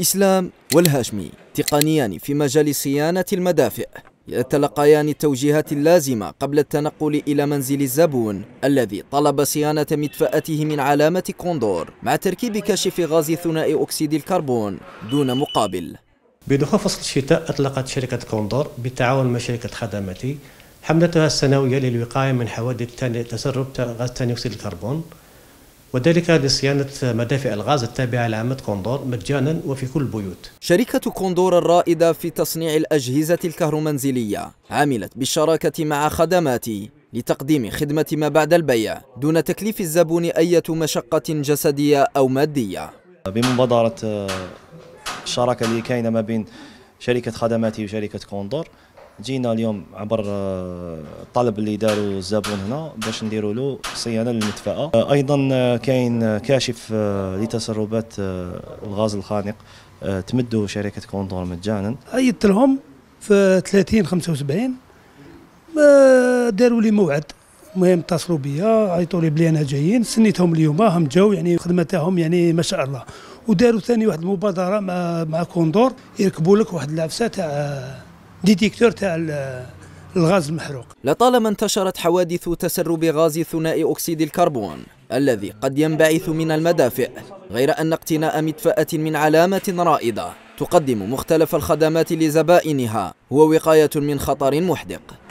إسلام والهاشمي تقنيان في مجال صيانة المدافئ يتلقيان التوجيهات اللازمة قبل التنقل إلى منزل الزبون الذي طلب صيانة مدفأته من علامة كوندور مع تركيب كشف غاز ثنائي أكسيد الكربون دون مقابل بدخول فصل الشتاء أطلقت شركة كوندور بالتعاون مع شركة خدماتي حملتها السنوية للوقاية من حوادث تسرب غاز ثاني أكسيد الكربون وذلك لصيانة مدافئ الغاز التابعة لعامة كوندور مجانا وفي كل البيوت شركة كوندور الرائدة في تصنيع الأجهزة الكهرومنزلية عملت بالشراكة مع خدماتي لتقديم خدمة ما بعد البيع دون تكليف الزبون أية مشقة جسدية أو مادية بمبادرة الشراكة آه، اللي كاينة ما بين شركة خدماتي وشركة كوندور جينا اليوم عبر الطلب آه، اللي داروا الزبون هنا باش نديروا له صيانه للمدفاه آه، ايضا آه، كاين كاشف لتسربات الغاز الخانق تمده شركه كوندور مجانا عيطت لهم في 30 75 داروا لي موعد المهم اتصلوا بيا عيطوا لي بلي انا جايين سنيتهم اليوم هم جاو يعني الخدمه تاعهم يعني ما شاء الله وداروا ثاني واحد المبادره مع مع كوندور يركبوا لك واحد العفسه تاع ديتيكتور تاع الغاز المحروق لطالما انتشرت حوادث تسرب غاز ثنائي أكسيد الكربون الذي قد ينبعث من المدافئ غير أن اقتناء مدفأة من علامة رائدة تقدم مختلف الخدمات لزبائنها هو وقاية من خطر محدق